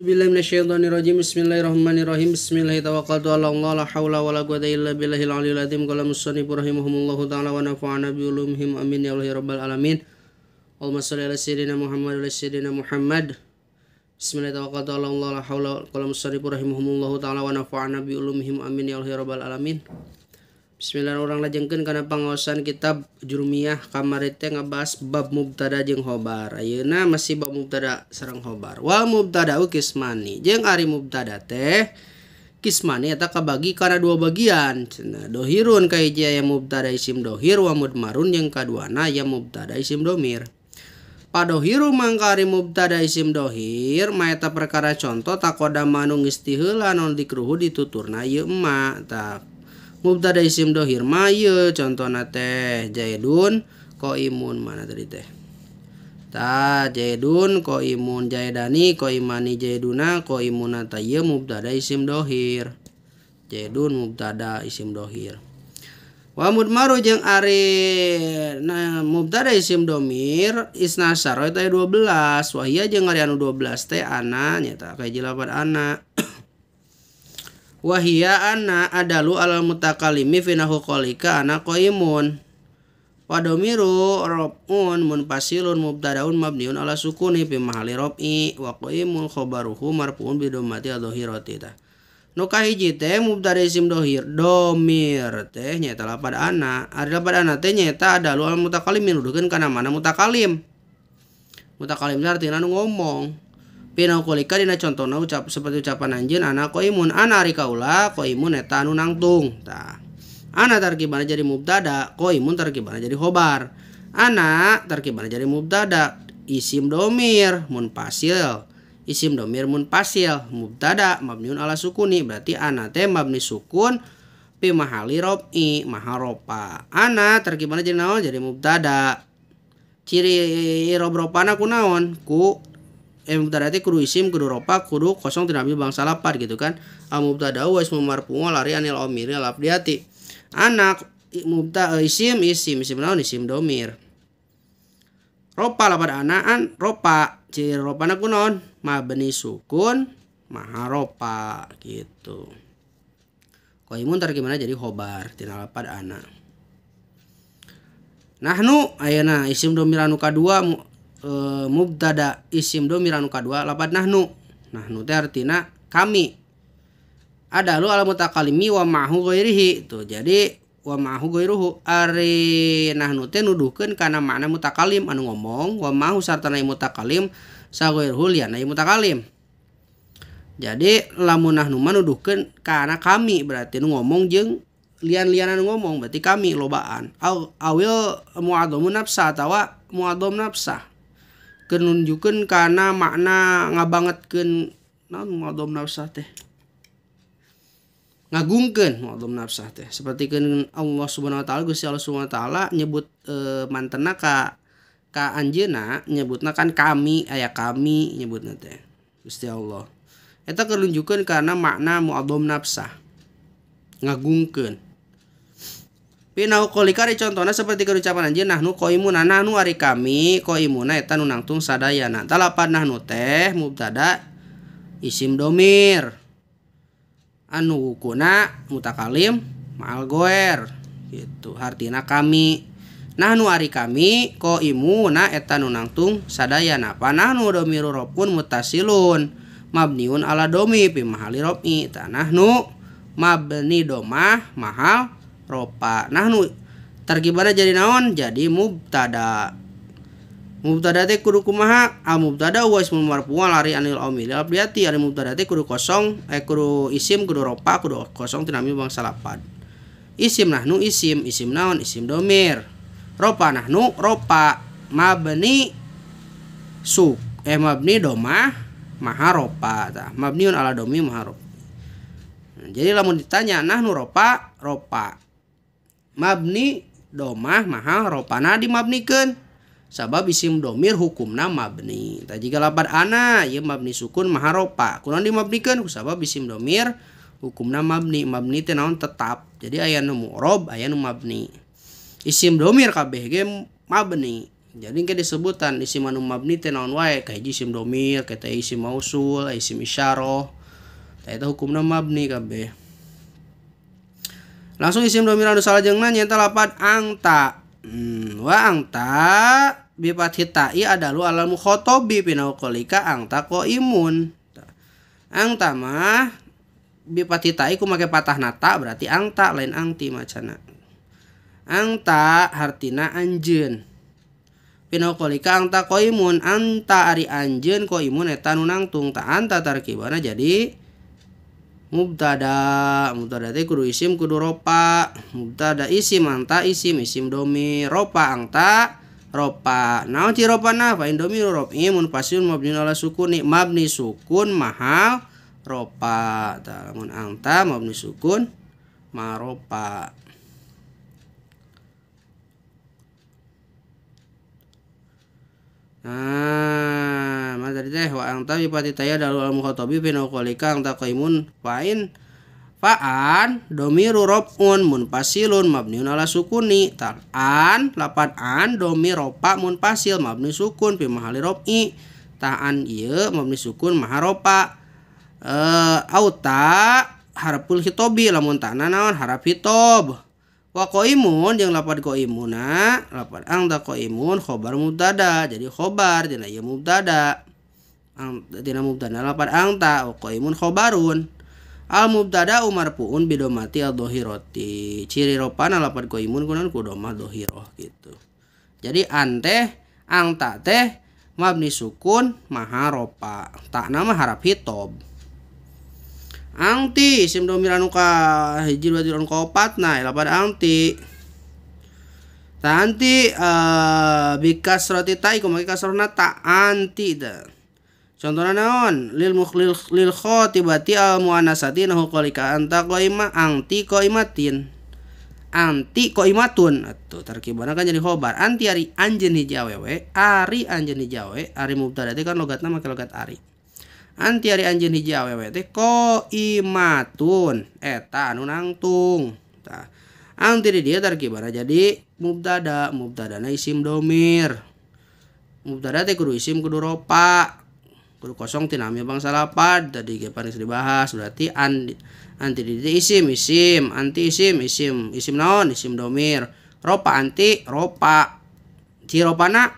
Bismillahirrahmanirrahim. Bismillahirrahmanirrahim. Bismillahirrahmanirrahim. ala Allah la haula illa billahil aliyil azim. Qala musannif rahimahumullahu ta'ala wa nafa'ana bi ulumihim amin ya Allah rabbal alamin. Allahumma shalli ala sayyidina Muhammad wa ala sayyidina Muhammad. Bismillahirrahmanirrahim. ala Allah la haula Qala musannif rahimahumullahu ta'ala wa nafa'ana bi ulumihim amin ya rabbal alamin. Bismillah orang lajengkeun karena pengawasan kitab Jurmiyah kamari teh bab mubtada jeng hobar Ayeuna masih bab mubtada serang hobar Wa mubtada kismani. jeng ari mubtada teh kismani eta kabagi karena dua bagian. Cenah dohirun kai jaya mubtada isim dohir wa mudmarun jeng kaduana ya mubtada isim domir. Padohiru mangkari mubtada isim dohir maeta perkara contoh takoda manung istihela non dikruhu dituturna ieu emak tak mubtada isim dohir maye contohna teh jaidun ko imun mana tadi teh ta jaidun ko imun jaidani ko imani jaiduna ko ta ye ya mubtada isim dohir jaidun mubtada isim dohir wa mudmaru jeng ari nah, mubtada isim domir isnasar eta 12 wahia jeung ari anu 12 teh ana nyata kayak jelapan anak wahia anna adalu alal mutakalimi finahu kolika ana koimun Wadomiru robun munpasilun mubtadaun mabniun ala sukuni fi rob'i wa qaimun khobaruhu marfuun bi dhammati adhhirati ta. Nu kahiji mubtada isim dohir domir teh nyata lapad ana. Ari pada ana teh nyata ada lual mutakalim minudukin kana mana mutakalim. Mutakalim artinya nu ngomong. Pinau kulika dina contohna ucap seperti ucapan anjeun ana qaimun ana ari kaula qaimun eta anu nangtung tah. Ana tarkibana jadi mubtada, qaimun tarkibana jadi khobar. Ana tarkibana jadi mubtada, isim domir mun pasil Isim domir mun pasil mubtada mabniun ala sukuni berarti ana teh mabni sukun pi mahali robi maharopa ana terkibana jadi naon jadi mubtada ciri rob ropana ku eh mubtada'ati kudu isim kudu ropa kudu kosong tidak ambil bangsa lapar gitu kan al mubtada'u wa ismu marfu'u lari anil omiri al anak mubta eh, isim isim isim naon isim domir ropa lapar anaan ropa ciri ropa anak kunon ma beni sukun maha ropa gitu Koimun ntar gimana jadi hobar tina lapar anak Nahnu ayana isim domir anu kadua e, mubtada isim domir anu kadua lapan nahnu nahnu teh artinya kami ada lu ala mutakalimi wa ma'hu goirihi tuh jadi wa ma'hu goiruhu ari nahnu teh nuduhkan karena mana mutakalim anu ngomong wa ma'hu sarta nai mutakalim sa ghairuhu liana mutakalim jadi lamun nahnu manuduhkan kana kami berarti nu ngomong jeng lian lian anu ngomong berarti kami lobaan awil muadomu nafsa atau muadom nafsah kenunjukkan karena makna nga non madom nafsah teh ngagungkan madom nafsah teh seperti kan Allah subhanahu wa ta'ala Gusti Allah subhanahu wa ta'ala nyebut e, mantena ka ka anjena, nyebutna kan kami ayah kami nyebutna teh Gusti Allah Itu kenunjukkan karena makna madom nafsah ngagungkan. nakolika dicontona seperti keucapan anjin nahnu komun nahnuari kami kounaan nunangtung sad teh mutada issimhomir anuukuna mutakalim maler itu Hartina kami nah nuari kami ko imuna etan nunangtung sadaya naapamir robpun mutasilun mabniun aladomi pi mali robmi nahnu mani domah mahal ropa nah nu tergibana jadi naon jadi mubtada mubtada teh kudu kumaha al ah, mubtada wa ismul marfu lari anil amil al biati al mubtada teh kudu kosong eh kudu isim kudu ropa kudu kosong tinami bangsa lapad isim nah nu isim isim naon isim domir ropa nah nu ropa mabni suk eh mabni domah ropa tah mabniun ala domi maharopa jadi lamun ditanya nah nu ropa ropa mabni domah mahal ropana dimabnikan sabab isim domir hukumna mabni Jika lapar ana ya mabni sukun maharopa mabni dimabnikan sabab isim domir hukumna mabni mabni teh tetap jadi ayah nu rob ayah nu mabni isim domir kabeh mabni jadi ke disebutan isim anu mabni teh naon wae kayak isim domir kata isim mausul isim isyarah itu hukumna mabni kabeh langsung isim domiran nu salajengna nyaeta lapan angta hmm, wa angta bi fathitai adalu alal mukhotobi kolika angta ko imun angta mah bi fathitai ku make patah nata berarti angta lain angti macana angta hartina anjeun kolika angta ko imun anta ari anjeun ko imun eta nunangtung ta anta tarkibana jadi mubtada mubtada teh kudu isim kudu ropa mubtada isim anta isim isim domi ropa angta ropa naon ti ropa na fa indomi mun pasiun mabni ala ni mabni sukun mahal ropa talamun angta mabni sukun ropa nah teh wa anta bi patitaya dalu al mukhatabi fi nauqalika anta qaimun fa'in fa'an domiru robun munfasilun mabniun ala sukuni tal an lapan an domir ropa munfasil mabni sukun fi mahali robi ta'an iya mabni sukun maharopa e, auta harapul hitobi lamun ta'na naon harap hitob wa qaimun jeung lapad qaimuna lapad angda qaimun khobar mubtada jadi khobar dina ieu mubtada ang tina mubtada lapan angta wa qaimun khobarun al mubtada puun bidomati al dohiroti ciri ropana ko imun kunan kudoma dohiro gitu jadi ante angta teh mabni sukun maharopa tak nama harap hitob angti ti domir anu ka hiji dua tilu kopat opat na lapan angti Tanti uh, eh, bikas roti tai kumaki rona ta anti dah. Contohnya naon lil mukhlil lil khotibati al muannasati nahu qalika anta qaima anti qaimatin anti qaimatun atuh tarkibana kan jadi khobar anti ari anjeun hiji awewe ya, ari anjeun hiji awewe ari mubtada teh kan logatna make logat ari anti ari anjeun hiji awewe ya, teh qaimatun eta anu nangtung tah anti dia tarkibana jadi mubtada mubtadana isim domir mubtada teh kudu isim kudu ropa guru kosong tinami bang salapad tadi kapan yang dibahas berarti an, anti di isim isim anti isim isim isim non isim domir ropa anti ropa ci ropana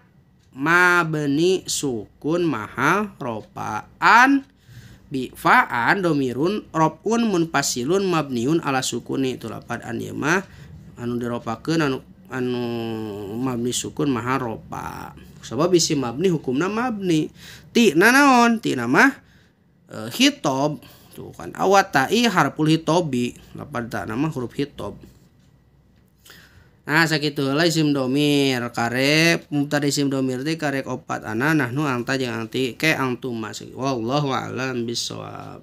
ma beni sukun maha ropa an bifa an domirun pasilun pasilun mabniun ala sukuni itu lapad an yema anu diropakeun anu anu mabni sukun maha ropa Sebab isi mabni hukumna mabni ti nanaon ti nama e, hitob tuh kan awatai harful hitobi lapan tak nama huruf hitob Nah lah isim domir karek mutar isim domir teh karek opat anak nah nu anta jangan ti ke masih wallahu a'lam bissawab